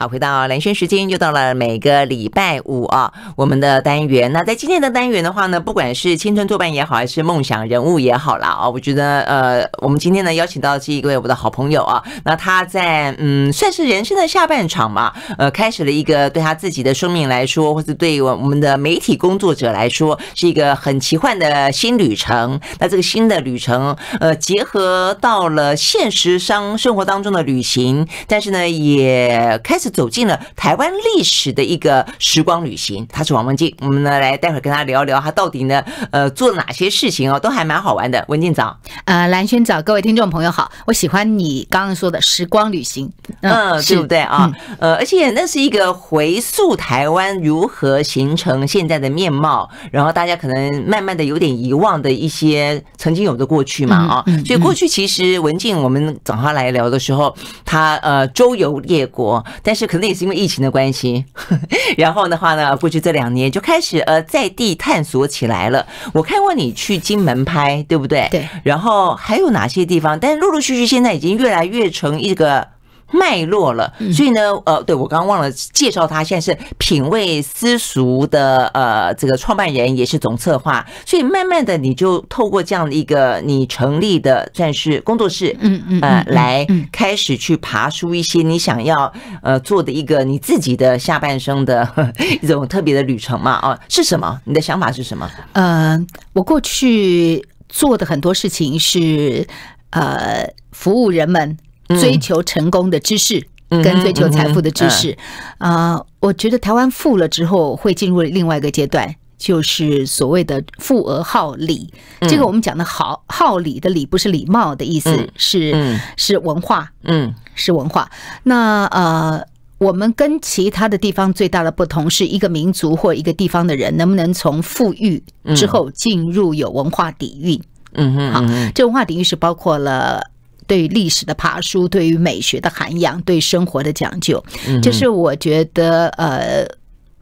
好，回到蓝轩时间，又到了每个礼拜五啊，我们的单元。那在今天的单元的话呢，不管是青春作伴也好，还是梦想人物也好啦，啊，我觉得呃，我们今天呢邀请到这一位我的好朋友啊，那他在嗯，算是人生的下半场嘛，呃，开始了一个对他自己的生命来说，或者对我我们的媒体工作者来说，是一个很奇幻的新旅程。那这个新的旅程，呃，结合到了现实生生活当中的旅行，但是呢，也开始。走进了台湾历史的一个时光旅行，他是王文静，我们呢来待会儿跟他聊聊，他到底呢呃做哪些事情哦，都还蛮好玩的。文静早，呃蓝轩早，各位听众朋友好，我喜欢你刚刚说的时光旅行，嗯，对不对啊？呃，而且那是一个回溯台湾如何形成现在的面貌，然后大家可能慢慢的有点遗忘的一些曾经有的过去嘛啊，所以过去其实文静我们找他来聊的时候，他呃周游列国，但是。这可能也是因为疫情的关系，然后的话呢，过去这两年就开始呃在地探索起来了。我看过你去金门拍，对不对？对。然后还有哪些地方？但陆陆续续现在已经越来越成一个。脉络了，所以呢，呃，对我刚刚忘了介绍他，现在是品味私塾的呃这个创办人，也是总策划。所以慢慢的，你就透过这样的一个你成立的算是工作室，嗯嗯，呃，来开始去爬出一些你想要呃做的一个你自己的下半生的 一种特别的旅程嘛？啊，是什么？你的想法是什么？呃，我过去做的很多事情是呃服务人们。追求成功的知识，跟追求财富的知识，啊，我觉得台湾富了之后会进入另外一个阶段，就是所谓的“富而好礼”。这个我们讲的“好”好礼的“礼”不是礼貌的意思，是是文化，嗯，是文化。那呃，我们跟其他的地方最大的不同，是一个民族或一个地方的人能不能从富裕之后进入有文化底蕴？嗯嗯，好，这文化底蕴是包括了。对历史的爬书，对于美学的涵养，对生活的讲究，就是我觉得，呃，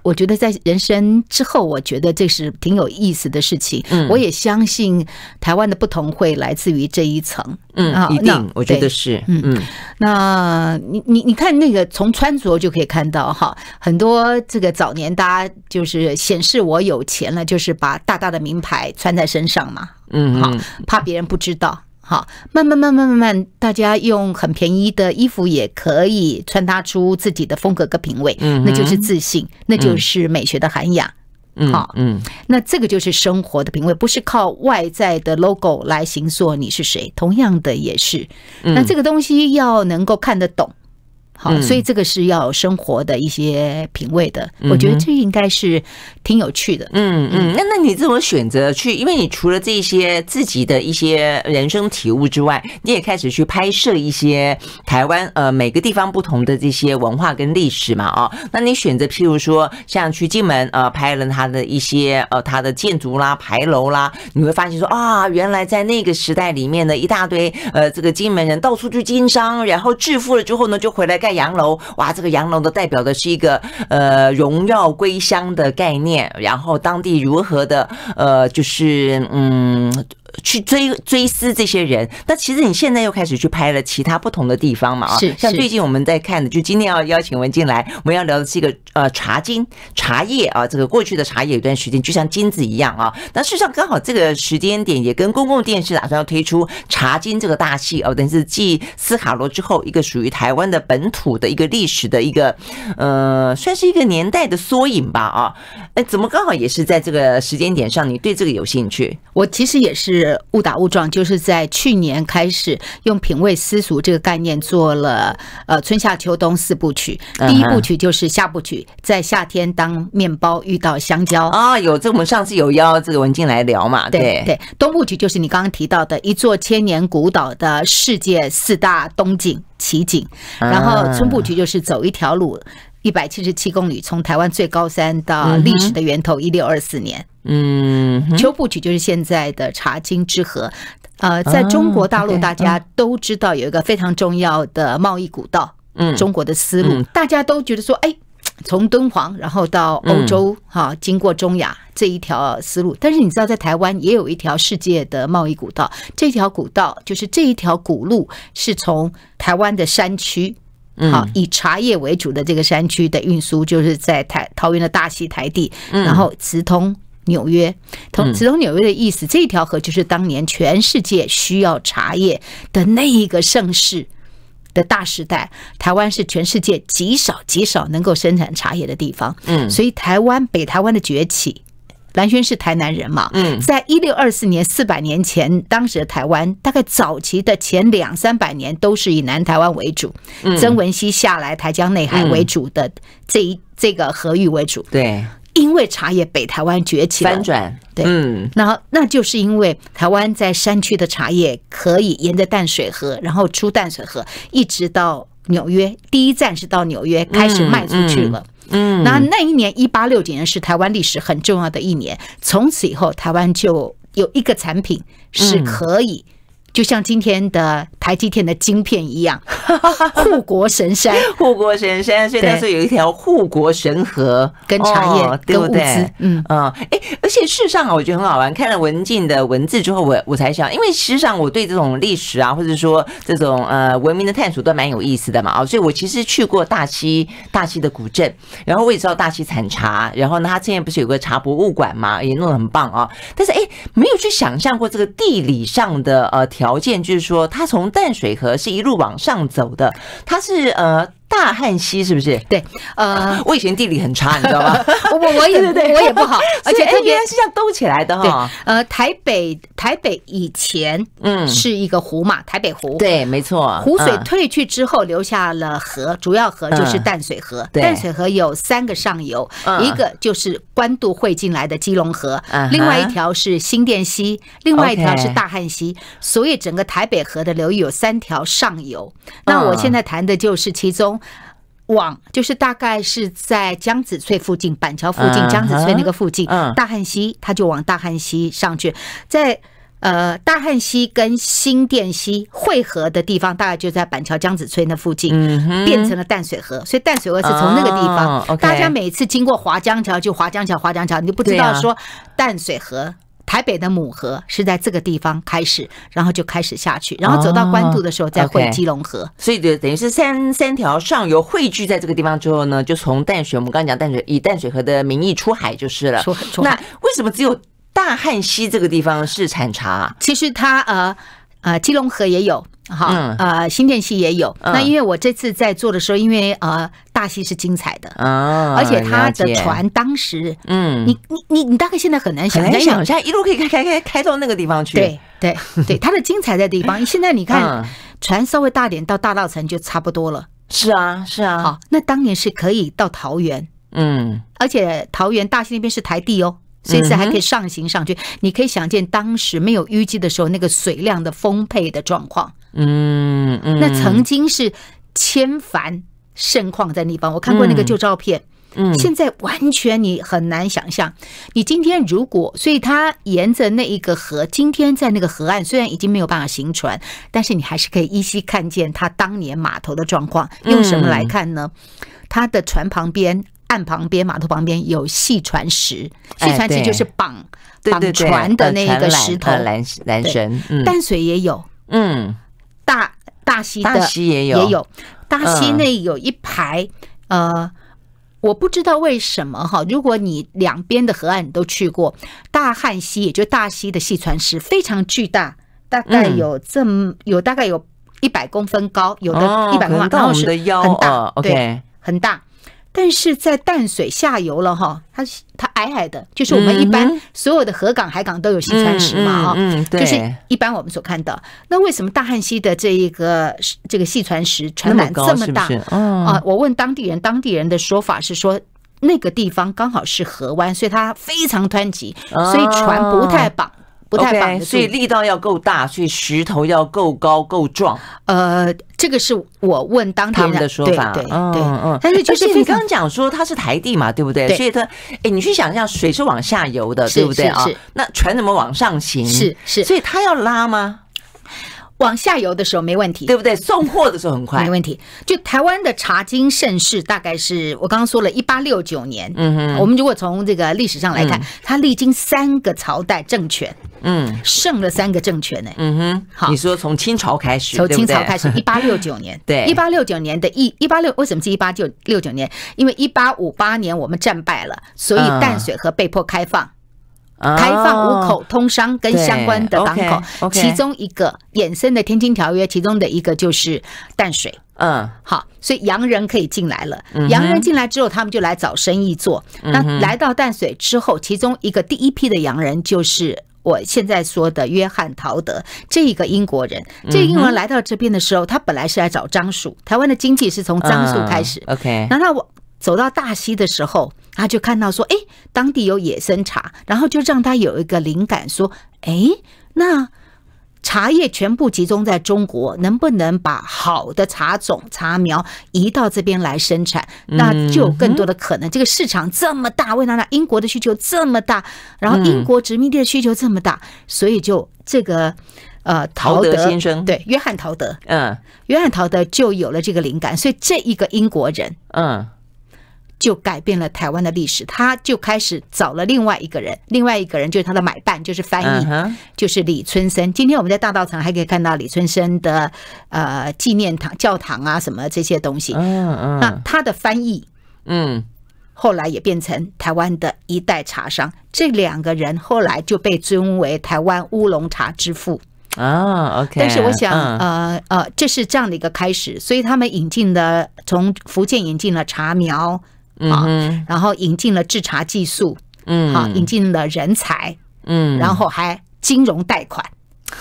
我觉得在人生之后，我觉得这是挺有意思的事情。嗯，我也相信台湾的不同会来自于这一层。嗯啊，一定，我觉得是。嗯嗯，那你你你看那个，从穿着就可以看到哈，很多这个早年大家就是显示我有钱了，就是把大大的名牌穿在身上嘛。嗯，好，怕别人不知道。好，慢慢、慢、慢、慢，慢，大家用很便宜的衣服也可以穿搭出自己的风格跟品味，嗯，那就是自信，那就是美学的涵养，好，嗯，那这个就是生活的品味，不是靠外在的 logo 来形塑你是谁，同样的也是，那这个东西要能够看得懂。好，所以这个是要生活的一些品味的。我觉得这应该是挺有趣的。嗯嗯，那那你这种选择去，因为你除了这些自己的一些人生体悟之外，你也开始去拍摄一些台湾呃每个地方不同的这些文化跟历史嘛。哦，那你选择譬如说像去金门呃拍了他的一些呃他的建筑啦牌楼啦，你会发现说啊，原来在那个时代里面的一大堆呃这个金门人到处去经商，然后致富了之后呢就回来干。洋楼哇，这个洋楼的代表的是一个呃荣耀归乡的概念，然后当地如何的呃，就是嗯。去追追思这些人，但其实你现在又开始去拍了其他不同的地方嘛啊，像最近我们在看的，就今天要邀请文静进来，我们要聊的是一个呃茶金茶叶啊，这个过去的茶叶有段时间就像金子一样啊，那事实上刚好这个时间点也跟公共电视打算要推出茶金这个大戏哦，等是继斯卡罗之后一个属于台湾的本土的一个历史的一个呃算是一个年代的缩影吧啊，哎怎么刚好也是在这个时间点上，你对这个有兴趣？我其实也是。误打误撞，就是在去年开始，用“品味私塾”这个概念做了呃春夏秋冬四部曲，第一部曲就是下部曲，在夏天当面包遇到香蕉啊，有这我们上次有邀这个文静来聊嘛，对对，东部曲就是你刚刚提到的一座千年古岛的世界四大冬景奇景，然后春部曲就是走一条路。一百七十七公里，从台湾最高山到历史的源头一六二四年。嗯，丘布曲就是现在的茶金之河。呃，在中国大陆，大家都知道有一个非常重要的贸易古道，中国的丝路，大家都觉得说，哎，从敦煌然后到欧洲，哈，经过中亚这一条丝路。但是你知道，在台湾也有一条世界的贸易古道，这条古道就是这一条古路是从台湾的山区。好，以茶叶为主的这个山区的运输，就是在台桃园的大溪台地，然后直通纽约，通直通纽约的意思，这条河就是当年全世界需要茶叶的那一个盛世的大时代。台湾是全世界极少极少能够生产茶叶的地方，嗯，所以台湾北台湾的崛起。蓝轩是台南人嘛？嗯，在一六二四年四百年前，当时的台湾大概早期的前两三百年都是以南台湾为主。嗯，曾文熙下来台江内海为主的这一这个河域为主。对，因为茶叶北台湾崛起翻反转。对，嗯，那那就是因为台湾在山区的茶叶可以沿着淡水河，然后出淡水河，一直到纽约，第一站是到纽约开始卖出去了。嗯，那那一年一八六九年是台湾历史很重要的一年，从此以后台湾就有一个产品是可以。就像今天的台积电的晶片一样，护国神山，护国神山，现在是有一条护国神河跟茶叶，对不对？嗯嗯，哎，而且事实上啊，我觉得很好玩。看了文静的文字之后，我我才想，因为事实上我对这种历史啊，或者说这种呃文明的探索都蛮有意思的嘛啊，所以我其实去过大溪，大溪的古镇，然后我也知道大溪产茶，然后呢，他之前不是有个茶博物馆嘛，也弄得很棒啊。但是哎，没有去想象过这个地理上的呃条。条件就是说，它从淡水河是一路往上走的，它是呃。大汉溪是不是？对，呃，我以前地理很差，你知道吗？我我我也 对我也不好，而且这边是这样兜起来的哈。呃，台北台北以前嗯是一个湖嘛，台北湖对，没错。湖水退去之后，留下了河，主要河就是淡水河。淡水河有三个上游，一个就是官渡汇进来的基隆河，另外一条是新店溪，另外一条是大汉溪。所以整个台北河的流域有三条上游。那我现在谈的就是其中。往就是大概是在江子翠附近、板桥附近、江子翠那个附近，大汉溪，它就往大汉溪上去，在呃大汉溪跟新店溪汇合的地方，大概就在板桥江子翠那附近，变成了淡水河。所以淡水河是从那个地方。大家每次经过华江桥，就华江桥、华江桥，你不知道说淡水河。台北的母河是在这个地方开始，然后就开始下去，然后走到关渡的时候再回基隆河，所以就等于是三三条上游汇聚在这个地方之后呢，就从淡水，我们刚刚讲淡水以淡水河的名义出海就是了。那为什么只有大汉溪这个地方是产茶？其实它呃。啊，基隆河也有，好，呃，新电系也有。那因为我这次在做的时候，因为呃，大戏是精彩的，而且它的船当时，嗯，你你你你大概现在很难想，想一下一路可以开开开开到那个地方去，对对对，它的精彩在地方。现在你看船稍微大点，到大稻城就差不多了。是啊，是啊。好，那当年是可以到桃园，嗯，而且桃园大戏那边是台地哦。甚至还可以上行上去，你可以想见当时没有淤积的时候，那个水量的丰沛的状况。嗯嗯，那曾经是千帆盛况在那方，我看过那个旧照片。嗯，现在完全你很难想象。你今天如果，所以它沿着那一个河，今天在那个河岸，虽然已经没有办法行船，但是你还是可以依稀看见它当年码头的状况。用什么来看呢？它的船旁边。岸旁边，码头旁边有细船石，细船石就是绑绑船的那一个石头，缆缆绳。淡水也有，嗯，大大溪大溪也有也有，大溪内有一排，呃，我不知道为什么哈，如果你两边的河岸都去过，大汉溪也就大溪的细船石非常巨大，大概有这么有大概有一百公分高，有的一百公分，然后是很大，对，很大。但是在淡水下游了哈，它它矮矮的，就是我们一般所有的河港海港都有细船石嘛啊，就是一般我们所看到。那为什么大汉溪的这一个这个细船石船板这么大？啊，我问当地人，当地人的说法是说那个地方刚好是河湾，所以它非常湍急，所以船不太绑。不太方便，所以力道要够大，所以石头要够高够壮。呃，这个是我问当地的说法，对对嗯嗯。但是就是你刚刚讲说它是台地嘛，对不对？所以它，哎，你去想象水是往下游的，对不对啊？那船怎么往上行？是是，所以它要拉吗？往下游的时候没问题，对不对？送货的时候很快，没问题。就台湾的茶金盛世，大概是我刚刚说了一八六九年。嗯哼，我们如果从这个历史上来看，它历经三个朝代政权，嗯，胜了三个政权呢。嗯哼，好，你说从清朝开始，从清朝开始，一八六九年，对，一八六九年的一一八六，为什么是一八九六九年？因为一八五八年我们战败了，所以淡水河被迫开放。开放五口通商跟相关的港口，其中一个衍生的《天津条约》，其中的一个就是淡水。嗯，好，所以洋人可以进来了。洋人进来之后，他们就来找生意做。那来到淡水之后，其中一个第一批的洋人就是我现在说的约翰·陶德，这一个英国人。这个英国人来到这边的时候，他本来是来找樟树。台湾的经济是从樟树开始。OK。那他走到大溪的时候，他就看到说：“哎，当地有野生茶。”然后就让他有一个灵感说：“哎，那茶叶全部集中在中国，能不能把好的茶种茶苗移到这边来生产？那就有更多的可能。这个市场这么大，为啥呢？英国的需求这么大，然后英国殖民地的需求这么大，所以就这个呃，陶德先生对约翰陶德，嗯，约翰陶德就有了这个灵感。所以这一个英国人，嗯。就改变了台湾的历史，他就开始找了另外一个人，另外一个人就是他的买办，就是翻译，就是李春生。今天我们在大道城还可以看到李春生的呃纪念堂、教堂啊什么这些东西。嗯嗯。那他的翻译，嗯，后来也变成台湾的一代茶商。这两个人后来就被尊为台湾乌龙茶之父啊。OK。但是我想，呃呃，这是这样的一个开始，所以他们引进的从福建引进了茶苗。啊，然后引进了制茶技术，嗯，啊，引进了人才，嗯，然后还金融贷款，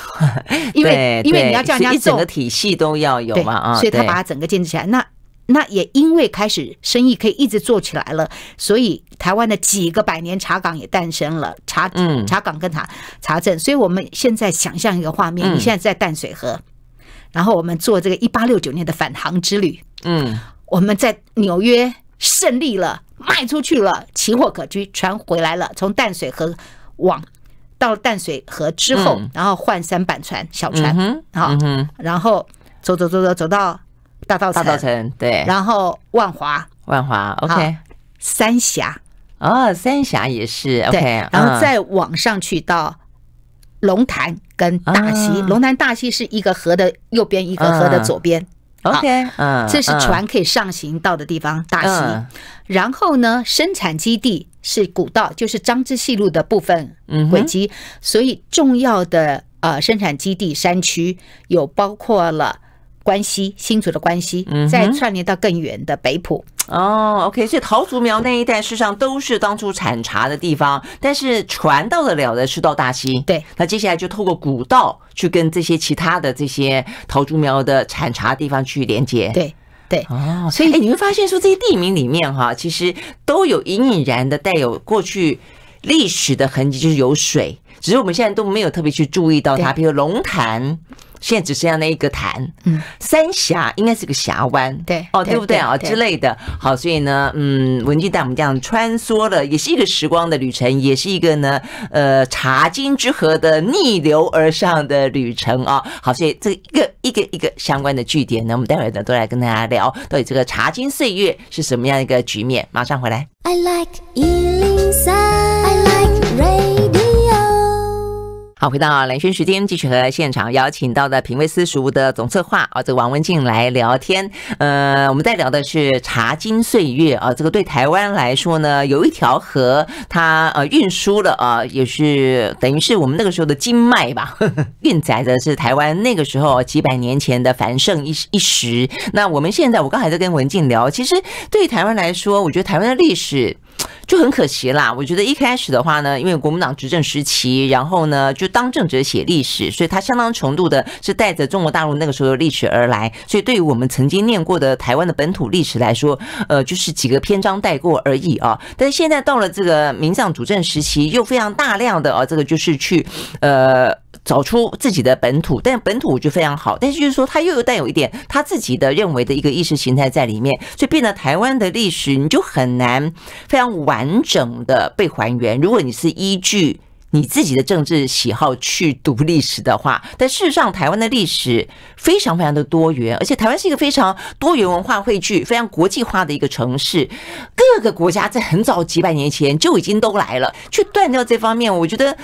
因为因为你要这样讲，整个体系都要有嘛啊，所以他把它整个建立起来。那那也因为开始生意可以一直做起来了，所以台湾的几个百年茶港也诞生了茶茶港跟茶茶镇。所以我们现在想象一个画面，你现在在淡水河，然后我们做这个一八六九年的返航之旅，嗯，我们在纽约。胜利了，卖出去了，奇货可居，船回来了，从淡水河往到淡水河之后，然后换三板船小船，好，然后走走走走走到大道城，大道城对，然后万华，万华 OK，三峡，啊，三峡也是 OK，然后再往上去到龙潭跟大溪，龙潭大溪是一个河的右边，一个河的左边。OK，嗯，这是船可以上行到的地方，大溪。然后呢，生产基地是古道，就是张之细路的部分轨迹，所以重要的呃生产基地山区有包括了。关系，新竹的关嗯，再串联到更远的北埔哦。OK，所以桃竹苗那一带事实上都是当初产茶的地方，但是传到得了的是到大溪。对，那接下来就透过古道去跟这些其他的这些桃竹苗的产茶地方去连接。对对哦，所以你会发现说这些地名里面哈，其实都有隐隐然的带有过去历史的痕迹，就是有水，只是我们现在都没有特别去注意到它，比如龙潭。现在只剩下那一个潭，嗯，三峡应该是个峡湾，对，哦，对不对啊？之类的，好，所以呢，嗯，文静带我们这样穿梭了，也是一个时光的旅程，也是一个呢，呃，茶经之河的逆流而上的旅程啊。好，所以这一个一个一个相关的据点，呢，我们待会儿呢都来跟大家聊到底这个茶经岁月是什么样一个局面。马上回来。I like I like radio. 好，回到蓝轩时间，继续和现场邀请到的品味私塾的总策划啊，这个王文静来聊天。呃，我们在聊的是茶金岁月啊，这个对台湾来说呢，有一条河，它呃运输了啊，也是等于是我们那个时候的经脉吧，运载的是台湾那个时候几百年前的繁盛一一时。那我们现在，我刚才在跟文静聊，其实对台湾来说，我觉得台湾的历史。就很可惜啦，我觉得一开始的话呢，因为国民党执政时期，然后呢就当政者写历史，所以他相当程度的是带着中国大陆那个时候的历史而来，所以对于我们曾经念过的台湾的本土历史来说，呃，就是几个篇章带过而已啊。但是现在到了这个民藏主政时期，又非常大量的啊，这个就是去呃。找出自己的本土，但本土就非常好，但是就是说它又有带有一点他自己的认为的一个意识形态在里面，所以变得台湾的历史你就很难非常完整的被还原。如果你是依据你自己的政治喜好去读历史的话，但事实上台湾的历史非常非常的多元，而且台湾是一个非常多元文化汇聚、非常国际化的一个城市，各个国家在很早几百年前就已经都来了，去断掉这方面，我觉得。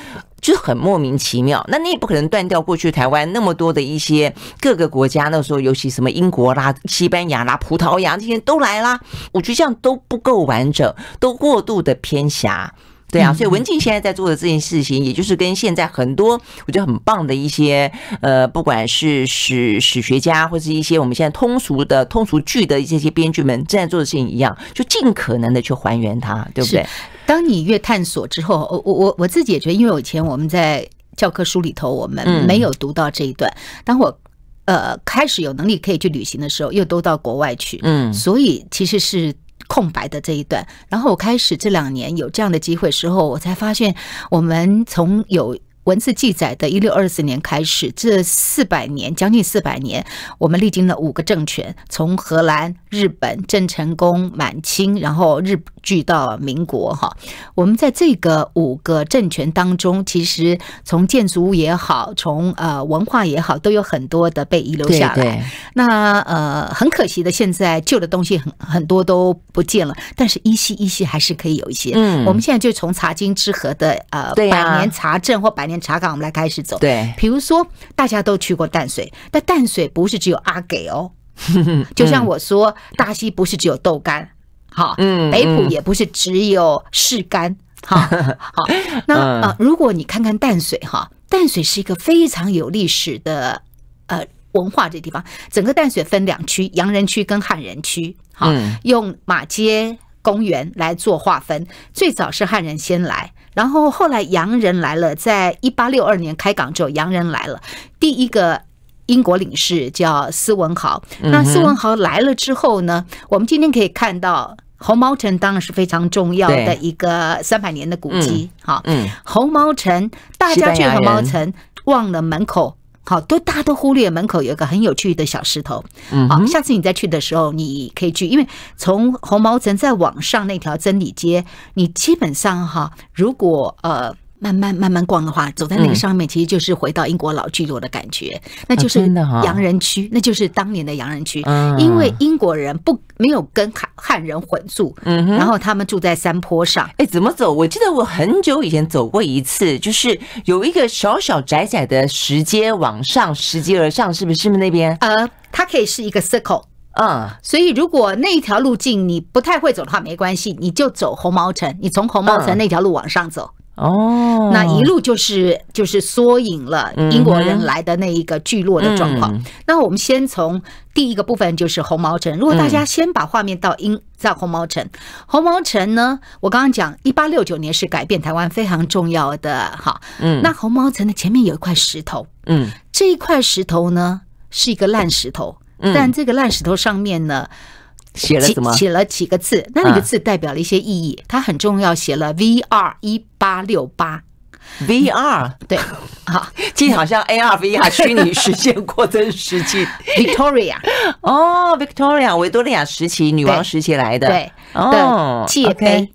就是很莫名其妙，那你也不可能断掉过去台湾那么多的一些各个国家。那时候尤其什么英国啦、西班牙啦、葡萄牙这些都来啦，我觉得这样都不够完整，都过度的偏狭，对啊。所以文静现在在做的这件事情，也就是跟现在很多我觉得很棒的一些呃，不管是史史学家或是一些我们现在通俗的通俗剧的这些编剧们正在做的事情一样，就尽可能的去还原它，对不对？当你越探索之后，我我我自己也觉得，因为我以前我们在教科书里头，我们没有读到这一段。当我呃开始有能力可以去旅行的时候，又都到国外去，嗯，所以其实是空白的这一段。然后我开始这两年有这样的机会时候，我才发现我们从有。文字记载的，一六二四年开始，这四百年，将近四百年，我们历经了五个政权，从荷兰、日本、郑成功、满清，然后日据到民国，哈，我们在这个五个政权当中，其实从建筑物也好，从呃文化也好，都有很多的被遗留下来。对对。那呃，很可惜的，现在旧的东西很很多都不见了，但是依稀依稀还是可以有一些。嗯。我们现在就从查经之河的呃百年查证或百年。查岗，我们来开始走。对，比如说，大家都去过淡水，但淡水不是只有阿给哦。就像我说，大溪不是只有豆干，好，北埔也不是只有柿干，好，好。那啊，如果你看看淡水哈，淡水是一个非常有历史的呃文化的地方。整个淡水分两区，洋人区跟汉人区，好，用马街公园来做划分。最早是汉人先来。然后后来洋人来了，在一八六二年开港之后，洋人来了，第一个英国领事叫斯文豪。那斯文豪来了之后呢，我们今天可以看到红毛城，当然是非常重要的一个三百年的古迹。哈，嗯，红毛城，大家去红毛城，忘了门口。好，都大家都忽略门口有一个很有趣的小石头。嗯，好，下次你再去的时候，你可以去，因为从红毛城再往上那条真理街，你基本上哈，如果呃。慢慢慢慢逛的话，走在那个上面，其实就是回到英国老聚落的感觉，那就是洋人区，那就是当年的洋人区，因为英国人不没有跟汉汉人混住，嗯，然后他们住在山坡上。哎，怎么走？我记得我很久以前走过一次，就是有一个小小窄窄的石阶往上，拾阶而上，是不是？是不是那边？呃，它可以是一个 circle，嗯，所以如果那一条路径你不太会走的话，没关系，你就走红毛城，你从红毛城那条路往上走。哦，那一路就是就是缩影了英国人来的那一个聚落的状况。那我们先从第一个部分就是红毛城。如果大家先把画面到英，在红毛城，红毛城呢，我刚刚讲一八六九年是改变台湾非常重要的哈，嗯，那红毛城的前面有一块石头，嗯，这一块石头呢是一个烂石头，但这个烂石头上面呢。写了什么？写了几个字？那那个字代表了一些意义，它很重要。写了 V 二一八六八，V 二对，好，这好像 ARVR 虚拟实现过真实际。Victoria 哦，Victoria 维多利亚时期女王时期来的，对，对界碑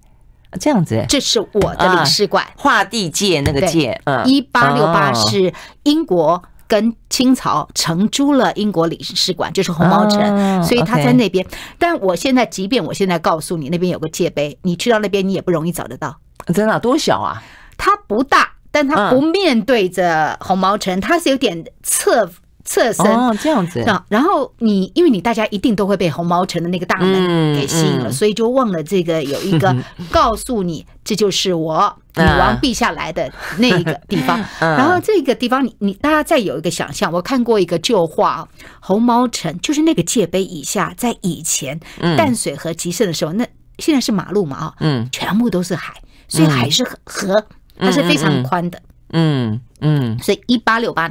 这样子。这是我的领事馆，画地界那个界。嗯，一八六八是英国。跟清朝承租了英国领事馆，就是红毛城，所以他在那边。但我现在，即便我现在告诉你那边有个界碑，你去到那边你也不容易找得到。真的多小啊？它不大，但它不面对着红毛城，它是有点侧。侧身，这样子。然后你，因为你大家一定都会被红毛城的那个大门给吸引了，所以就忘了这个有一个 告诉你，这就是我 女王陛下来的那个地方。然后这个地方，你你大家再有一个想象，我看过一个旧画，红毛城就是那个界碑以下，在以前淡水河集盛的时候，那现在是马路嘛，嗯，全部都是海，所以海是河，它是非常宽的。嗯嗯，所以一八六八。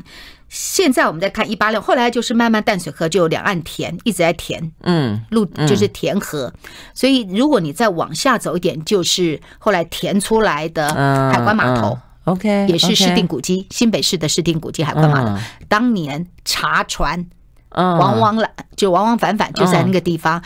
现在我们在看一八六，后来就是慢慢淡水河就有两岸填，一直在填，嗯，路就是填河，所以如果你再往下走一点，就是后来填出来的海关码头，OK，也是市定古迹，新北市的市定古迹海关码头，当年查船，往往来就往往反反就在那个地方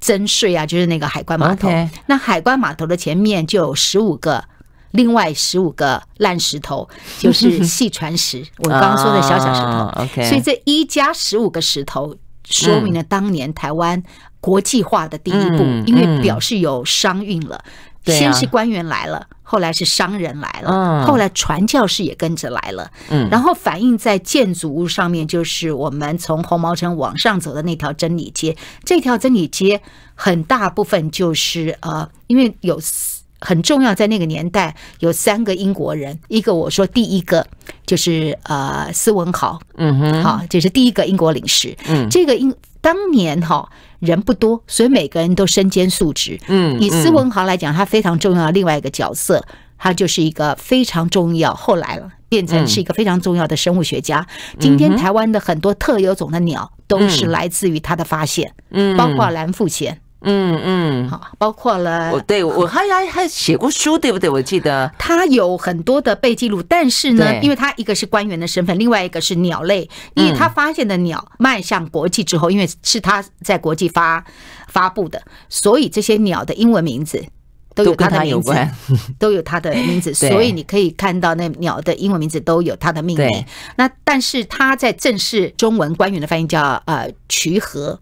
征税啊，就是那个海关码头。那海关码头的前面就有十五个。另外十五个烂石头 就是细传石，我刚刚说的小小石头。OK，所以这一加十五个石头，说明了当年台湾国际化的第一步，因为表示有商运了。先是官员来了，后来是商人来了，后来传教士也跟着来了。嗯，然后反映在建筑物上面，就是我们从红毛城往上走的那条真理街，这条真理街很大部分就是呃，因为有。很重要，在那个年代有三个英国人，一个我说第一个就是呃斯文豪，嗯哼，好，就是第一个英国领事。嗯，这个英当年哈人不多，所以每个人都身兼数职。嗯，以斯文豪来讲，他非常重要。另外一个角色，他就是一个非常重要。后来了变成是一个非常重要的生物学家。今天台湾的很多特有种的鸟都是来自于他的发现，嗯，包括蓝腹鹇。嗯嗯，好，包括了。我对我，还还还写过书，对不对？我记得他有很多的被记录，但是呢，因为他一个是官员的身份，另外一个是鸟类，因为他发现的鸟迈向国际之后，因为是他在国际发发布的，所以这些鸟的英文名字都有他的名字，都有他的名字，所以你可以看到那鸟的英文名字都有他的命名。那但是他在正式中文官员的翻译叫呃渠和。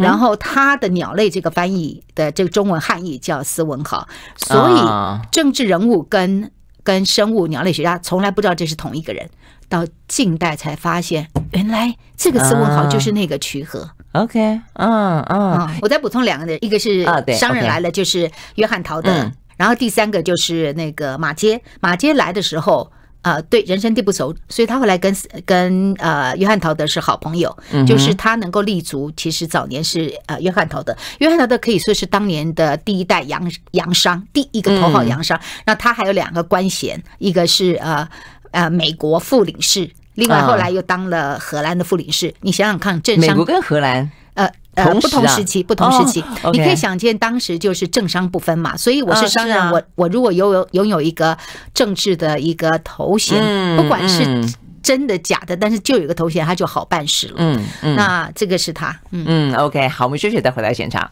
然后他的鸟类这个翻译的这个中文汉译叫斯文豪，所以政治人物跟跟生物鸟类学家从来不知道这是同一个人，到近代才发现原来这个斯文豪就是那个曲和。OK，嗯嗯，我再补充两个人，一个是商人来了就是约翰·陶德，然后第三个就是那个马街。马街来的时候。啊，对，人生地不熟，所以他后来跟跟呃约翰陶德是好朋友，就是他能够立足。其实早年是呃约翰陶德，约翰陶德可以说是当年的第一代洋洋商，第一个头号洋商。那他还有两个官衔，一个是呃呃美国副领事，另外后来又当了荷兰的副领事。你想想看，政商。美国跟荷兰。呃，不同时期，不同时期，你可以想见当时就是政商不分嘛，所以我是商人，我我如果拥有拥有一个政治的一个头衔，不管是真的假的，但是就有一个头衔，他就好办事了。嗯嗯，那这个是他。嗯，OK，好，我们休息再回来现场。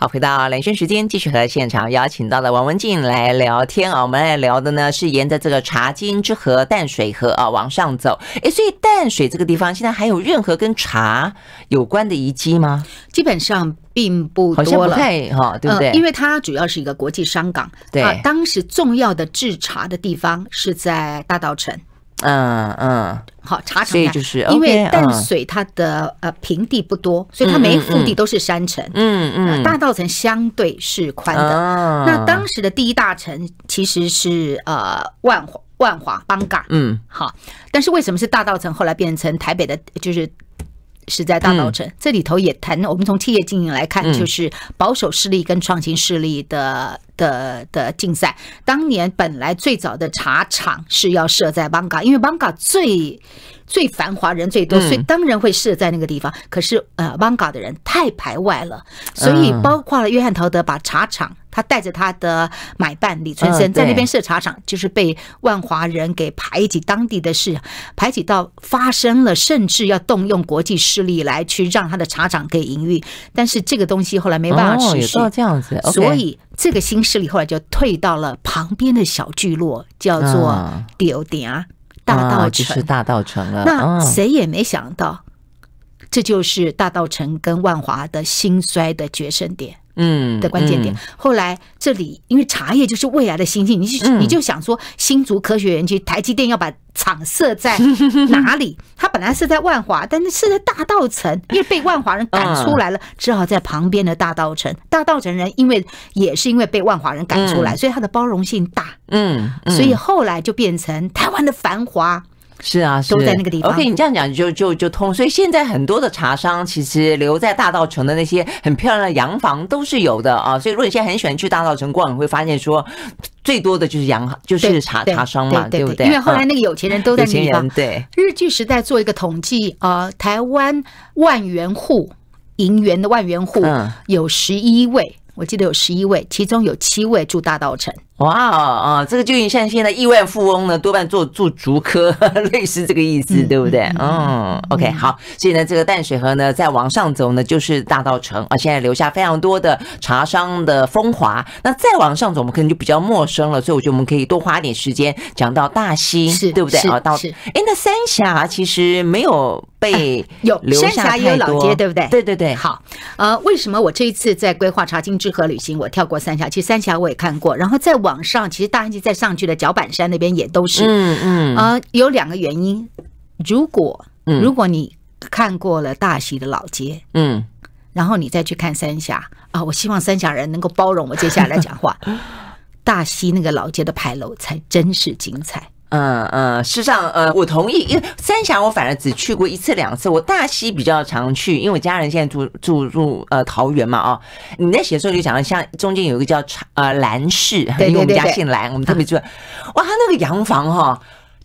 好，回到两圈时间，继续和现场邀请到了王文静来聊天啊。我们来聊的呢，是沿着这个茶金之河淡水河啊往上走。哎，所以淡水这个地方现在还有任何跟茶有关的遗迹吗？基本上并不多了，好像不太哈，对不对？因为它主要是一个国际商港，对。当时重要的制茶的地方是在大稻城。嗯嗯，好，茶城，所就是，因为淡水它的呃平地不多，所以它每一腹地都是山城。嗯嗯，大道城相对是宽的。那当时的第一大城其实是呃万华，万华、邦嘎，嗯，好。但是为什么是大道城后来变成台北的？就是是在大道城这里头也谈，我们从企业经营来看，就是保守势力跟创新势力的。的的竞赛，当年本来最早的茶厂是要设在邦嘎，因为邦嘎最最繁华，人最多，所以当然会设在那个地方。可是呃，邦嘎的人太排外了，所以包括了约翰·陶德把茶厂他带着他的买办李春生在那边设茶厂，就是被万华人给排挤，当地的事排挤到发生了，甚至要动用国际势力来去让他的茶厂给营运。但是这个东西后来没办法实施，这样子，所以。这个新势力后来就退到了旁边的小聚落，叫做柳啊，大道城。那是大道城了。那谁也没想到，这就是大道城跟万华的兴衰的决胜点。嗯的关键点，后来这里因为茶叶就是未来的新兴，你就你就想说新竹科学园区，台积电要把厂设在 哪里？它本来是在万华，但是是在大道城，因为被万华人赶出来了，只好在旁边的大道城。大道城人因为也是因为被万华人赶出来，所以它的包容性大，嗯，所以后来就变成台湾的繁华。是啊，都在那个地方。OK，你这样讲就就就通。所以现在很多的茶商，其实留在大道城的那些很漂亮的洋房都是有的啊。所以如果你现在很喜欢去大道城逛，你会发现说，最多的就是洋，就是茶茶商嘛，对不对？因为后来那个有钱人都在 那边。对。日剧时代做一个统计啊，台湾万元户，银元的万元户有十一位，我记得有十一位，其中有七位住大道城。哇哦，这个就像现在亿万富翁呢，多半做做竹科，类似这个意思，对不对？嗯，OK，好。所以呢，这个淡水河呢，再往上走呢，就是大道城啊。现在留下非常多的茶商的风华。那再往上走，我们可能就比较陌生了，所以我觉得我们可以多花一点时间讲到大溪，对不对？啊，到哎，那三峡其实没有被有留下老街，对不对？对对对。好，呃，为什么我这一次在规划茶经之河旅行，我跳过三峡？其实三峡我也看过，然后再往。往上，其实大溪再上去的脚板山那边也都是。嗯嗯。啊，有两个原因。如果如果你看过了大溪的老街，嗯，然后你再去看三峡啊，我希望三峡人能够包容我接下来讲话。大溪那个老街的牌楼才真是精彩。嗯嗯，事实上，呃，我同意，因为三峡我反而只去过一次两次，我大溪比较常去，因为我家人现在住住住呃桃园嘛，哦，你在写的时候就讲了，像中间有一个叫呃蓝氏，因为我们家姓蓝，我们特别住，哇，他那个洋房哈，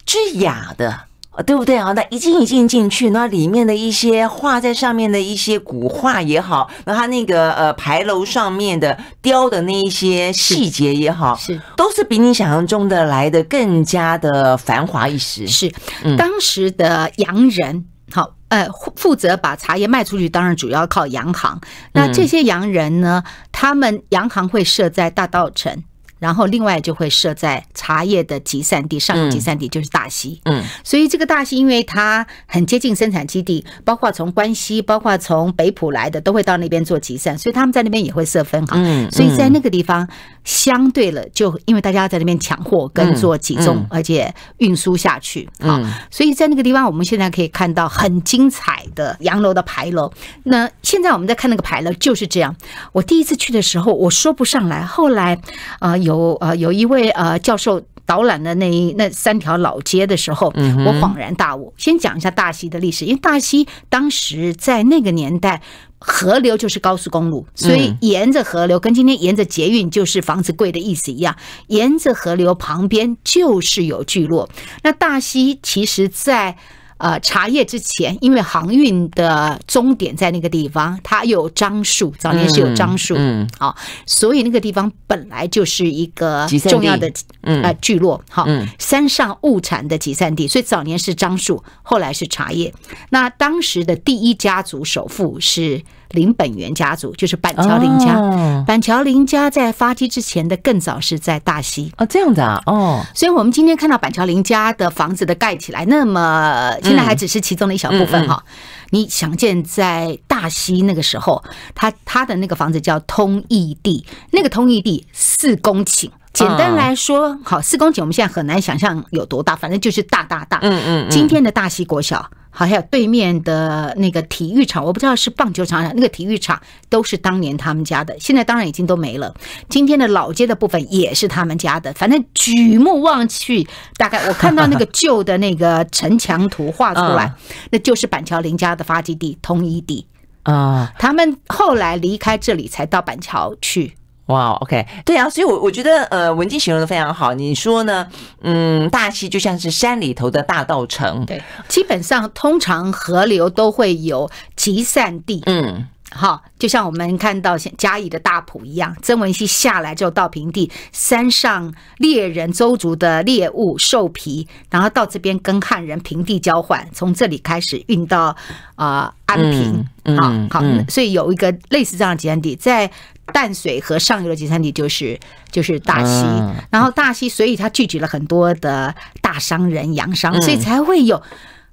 是雅的。对不对啊？那一进一进进去，那里面的一些画在上面的一些古画也好，那它那个呃牌楼上面的雕的那一些细节也好，是都是比你想象中的来的更加的繁华一时。是，当时的洋人好，呃，负责把茶叶卖出去，当然主要靠洋行。那这些洋人呢，他们洋行会设在大道城。然后另外就会设在茶叶的集散地，上游集散地就是大溪，嗯，所以这个大溪因为它很接近生产基地，包括从关西，包括从北浦来的都会到那边做集散，所以他们在那边也会设分行。嗯，所以在那个地方相对了，就因为大家在那边抢货跟做集中，而且运输下去，啊，所以在那个地方我们现在可以看到很精彩的洋楼的牌楼。那现在我们在看那个牌楼就是这样，我第一次去的时候我说不上来，后来啊有。有呃，有一位呃教授导览的那那三条老街的时候，我恍然大悟。先讲一下大溪的历史，因为大溪当时在那个年代，河流就是高速公路，所以沿着河流，跟今天沿着捷运就是房子贵的意思一样，沿着河流旁边就是有聚落。那大溪其实，在呃，茶叶之前，因为航运的终点在那个地方，它有樟树，早年是有樟树，嗯，好，所以那个地方本来就是一个重要的呃聚落，好，山上物产的集散地，所以早年是樟树，后来是茶叶。那当时的第一家族首富是。林本源家族就是板桥林家，板桥林家在发迹之前的更早是在大溪啊，这样子啊，哦，所以我们今天看到板桥林家的房子的盖起来，那么现在还只是其中的一小部分哈。你想见在大溪那个时候，他他的那个房子叫通义地，那个通义地四公顷，简单来说，好四公顷，我们现在很难想象有多大，反正就是大大大，嗯嗯，今天的大溪国小。好像对面的那个体育场，我不知道是棒球场，那个体育场都是当年他们家的，现在当然已经都没了。今天的老街的部分也是他们家的，反正举目望去，大概我看到那个旧的那个城墙图画出来，那就是板桥林家的发迹地、通一地啊。他们后来离开这里，才到板桥去。哇，OK，对啊，所以，我我觉得，呃，文静形容的非常好。你说呢？嗯，大溪就像是山里头的大稻城，对，基本上通常河流都会有集散地，嗯。好，就像我们看到嘉义的大埔一样，曾文熙下来就到平地，山上猎人周族的猎物兽皮，然后到这边跟汉人平地交换，从这里开始运到啊安平啊，好，所以有一个类似这样的集散地，在淡水河上游的集散地就是就是大溪，然后大溪，所以它聚集了很多的大商人、洋商，所以才会有。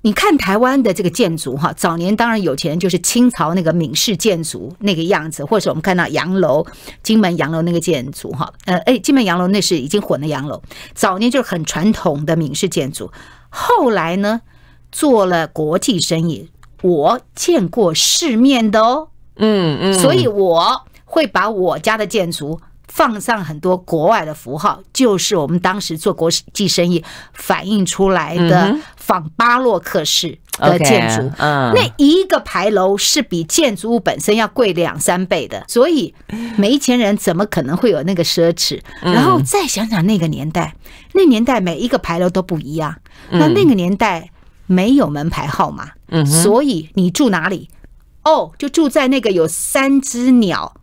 你看台湾的这个建筑哈，早年当然有钱人就是清朝那个闽式建筑那个样子，或是我们看到洋楼，金门洋楼那个建筑哈，呃，哎，金门洋楼那是已经混了洋楼，早年就是很传统的闽式建筑，后来呢做了国际生意，我见过世面的哦，嗯嗯，所以我会把我家的建筑。放上很多国外的符号，就是我们当时做国际生意反映出来的仿巴洛克式的建筑。那一个牌楼是比建筑物本身要贵两三倍的，所以没钱人怎么可能会有那个奢侈？然后再想想那个年代，那年代每一个牌楼都不一样。那那个年代没有门牌号码，所以你住哪里？哦，就住在那个有三只鸟。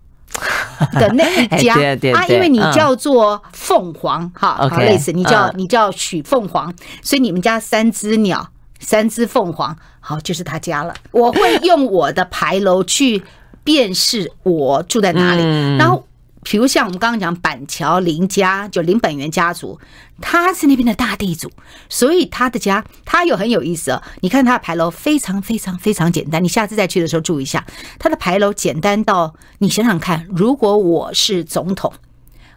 的那一家，啊，因为你叫做凤凰，哈，类似，你叫你叫许凤凰，所以你们家三只鸟，三只凤凰，好，就是他家了。我会用我的牌楼去辨识我住在哪里，然后。比如像我们刚刚讲板桥林家，就林本源家族，他是那边的大地主，所以他的家，他有很有意思哦。你看他的牌楼非常非常非常简单，你下次再去的时候注意一下，他的牌楼简单到你想想看，如果我是总统。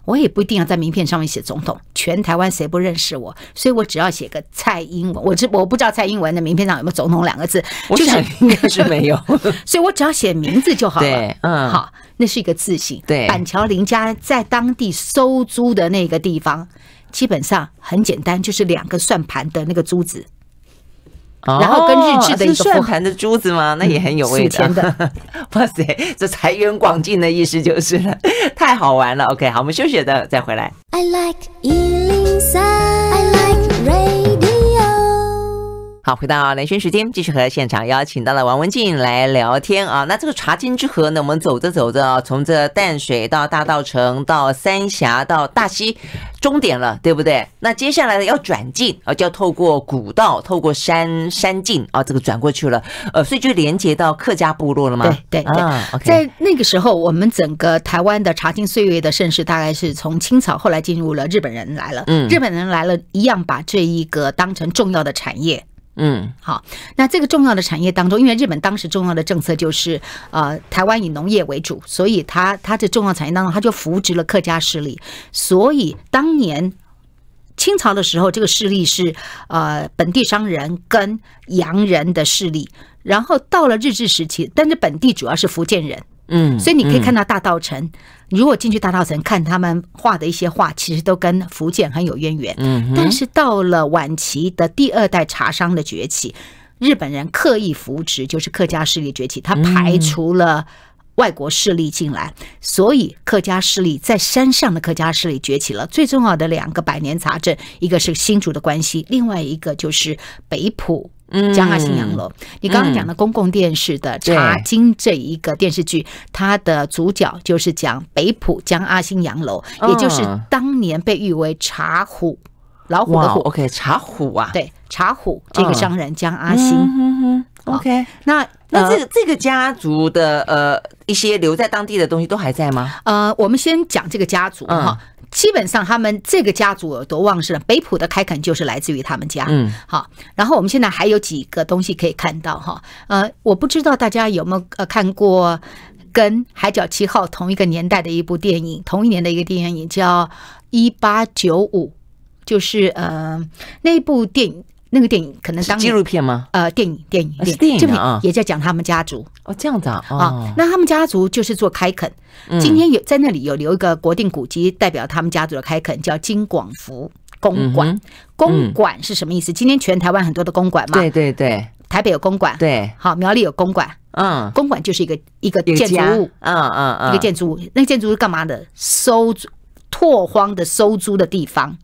我也不一定要在名片上面写总统，全台湾谁不认识我？所以我只要写个蔡英文，我这我不知道蔡英文的名片上有没有总统两个字，就想应该是没有，所以我只要写名字就好了。嗯，好，那是一个自信。对，板桥林家在当地收租的那个地方，基本上很简单，就是两个算盘的那个珠子。然后跟日制的一个复盘的珠子吗？那也很有味道。的，哇塞，这财源广进的意思就是了，太好玩了。OK，好，我们休息的再回来。I like 103, I like rain. 好，回到雷军时间，继续和现场邀请到了王文静来聊天啊。那这个茶金之河呢，我们走着走着啊，从这淡水到大道城，到三峡，到大溪，终点了，对不对？那接下来呢，要转进啊，就要透过古道，透过山山径啊，这个转过去了，呃，所以就连接到客家部落了吗？对对啊。OK，在那个时候，我们整个台湾的茶金岁月的盛世，大概是从清朝，后来进入了日本人来了，嗯，日本人来了，一样把这一个当成重要的产业。嗯，好。那这个重要的产业当中，因为日本当时重要的政策就是，呃，台湾以农业为主，所以它它的重要产业当中，它就扶植了客家势力。所以当年清朝的时候，这个势力是呃本地商人跟洋人的势力，然后到了日治时期，但是本地主要是福建人。嗯，所以你可以看到大道城。如果进去大道城看他们画的一些画，其实都跟福建很有渊源。嗯但是到了晚期的第二代茶商的崛起，日本人刻意扶植，就是客家势力崛起，他排除了外国势力进来，所以客家势力在山上的客家势力崛起了。最重要的两个百年茶镇，一个是新竹的关系，另外一个就是北浦江阿新洋楼，你刚刚讲的公共电视的《茶经》这一个电视剧，它的主角就是讲北浦江阿新洋楼，也就是当年被誉为茶虎老虎的虎。o k 茶虎啊，对，茶虎这个商人江阿新。嗯哼 o k 那那这个这个家族的呃。一些留在当地的东西都还在吗？呃，我们先讲这个家族哈，基本上他们这个家族有多旺盛北普的开垦就是来自于他们家，嗯，好。然后我们现在还有几个东西可以看到哈，呃，我不知道大家有没有呃看过跟《海角七号》同一个年代的一部电影，同一年的一个电影叫《一八九五》，就是呃那部电影。那个电影可能纪录片吗？呃，电影电影电影，这部电影也在讲他们家族哦，这样子啊啊。那他们家族就是做开垦，今天有在那里有留一个国定古迹，代表他们家族的开垦，叫金广福公馆。公馆是什么意思？今天全台湾很多的公馆嘛？对对对，台北有公馆，对，好苗栗有公馆，嗯，公馆就是一个一个建筑物，嗯嗯嗯，一个建筑物。那建筑物干嘛的？收拓荒的收租的地方。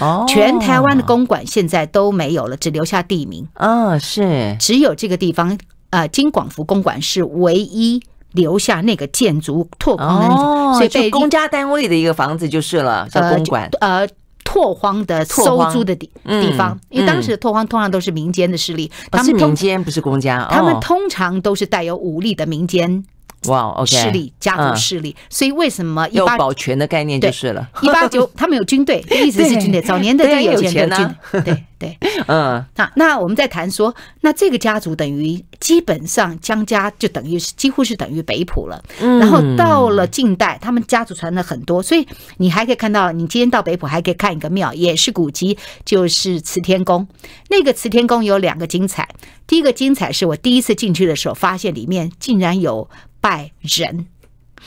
哦，全台湾的公馆现在都没有了，只留下地名啊，是只有这个地方呃，金广福公馆是唯一留下那个建筑拓荒的所以被公家单位的一个房子就是了，叫公馆呃拓荒的收租的地地方，因为当时的拓荒通常都是民间的势力，他们民间不是公家，他们通常都是带有武力的民间。哇，势力家族势力，所以为什么一八保全的概念就是了。一八九 他们有军队，一直是军队。早年的就有钱的队，对对，嗯，那那我们在谈说，那这个家族等于基本上江家就等于是几乎是等于北浦了。然后到了近代，他们家族传了很多，所以你还可以看到，你今天到北浦还可以看一个庙，也是古迹，就是慈天宫。那个慈天宫有两个精彩，第一个精彩是我第一次进去的时候，发现里面竟然有。拜人，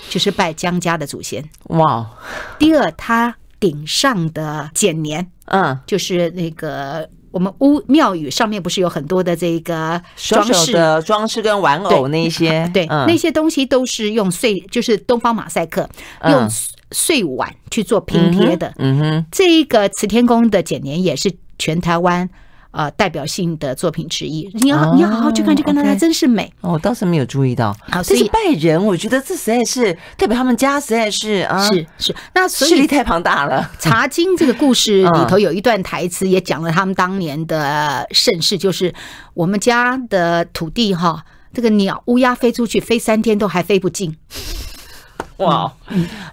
就是拜江家的祖先。哇！第二，它顶上的剪年，嗯，就是那个我们屋庙宇上面不是有很多的这个装饰的装饰跟玩偶那些？对，那些东西都是用碎，就是东方马赛克，用碎碗去做拼贴的。嗯哼，这个慈天宫的剪年也是全台湾。啊，代表性的作品之一，你要，你要好好去看，去看它，它，真是美。哦，我当时没有注意到。好，这是拜仁，我觉得这实在是，代表他们家实在是，啊，是是，那势力太庞大了。《茶经》这个故事 里头有一段台词，也讲了他们当年的盛世，就是我们家的土地哈，这个鸟乌鸦飞出去，飞三天都还飞不进。哇，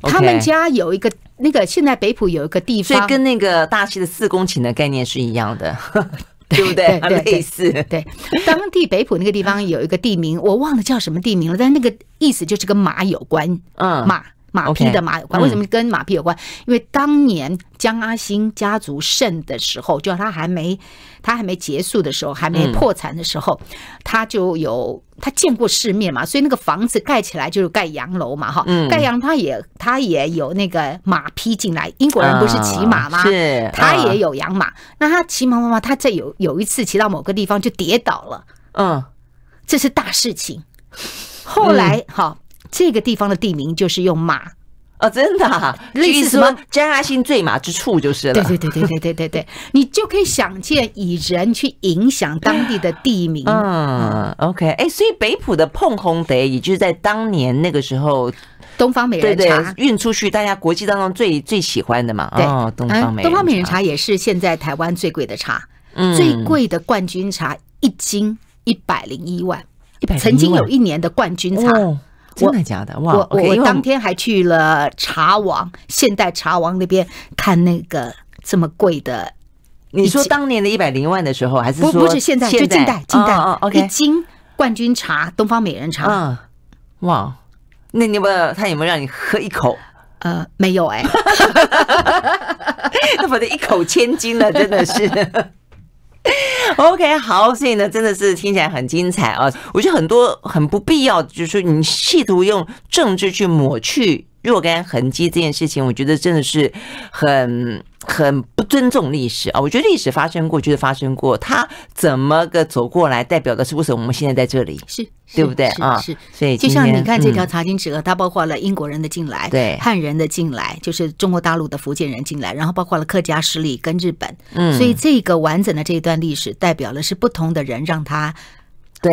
他们家有一个。那个现在北浦有一个地方，所以跟那个大溪的四公顷的概念是一样的，对不对？类似，对当地北浦那个地方有一个地名，我忘了叫什么地名了，但那个意思就是跟马有关，嗯，马。马匹的马有关，为什么跟马匹有关？因为当年江阿兴家族盛的时候，就他还没他还没结束的时候，还没破产的时候，他就有他见过世面嘛，所以那个房子盖起来就是盖洋楼嘛，哈，盖洋他也他也有那个马匹进来，英国人不是骑马吗？他也有养马，那他骑马妈妈，他在有有一次骑到某个地方就跌倒了，嗯，这是大事情。后来好。这个地方的地名就是用马哦，真的，类似什么张阿兴醉马之处就是了。对对对对对对对 你就可以想见以人去影响当地的地名。嗯，OK，哎，所以北浦的碰红得，也就是在当年那个时候，东方美人茶运出去，大家国际当中最最喜欢的嘛。哦，东方美东方美人茶也是现在台湾最贵的茶，最贵的冠军茶一斤一百零一万，一百曾经有一年的冠军茶。真的假的？哇！我我当天还去了茶王现代茶王那边看那个这么贵的，你说当年的一百零万的时候，还是不不是现在就近代近代？哦，OK，一斤冠军茶东方美人茶，嗯、哇！那你们他有没有让你喝一口？呃，没有哎，那反正一口千金了，真的是。OK，好，所以呢，真的是听起来很精彩啊！我觉得很多很不必要，就是你试图用政治去抹去若干痕迹这件事情，我觉得真的是很。很不尊重历史啊！我觉得历史发生过就是发生过，它怎么个走过来，代表的是为什么我们现在在这里，是对不对啊？是，所以就像你看这条查金尺它包括了英国人的进来，对汉人的进来，就是中国大陆的福建人进来，然后包括了客家势力跟日本，嗯，所以这个完整的这一段历史，代表了是不同的人让它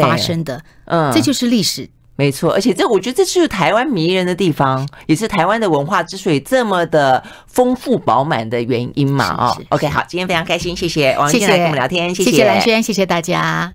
发生的，嗯，这就是历史。没错，而且这我觉得这是台湾迷人的地方，也是台湾的文化之所以这么的丰富饱满的原因嘛。哦 o k 好，今天非常开心，谢谢王俊来跟我们聊天，谢谢蓝轩，谢谢大家。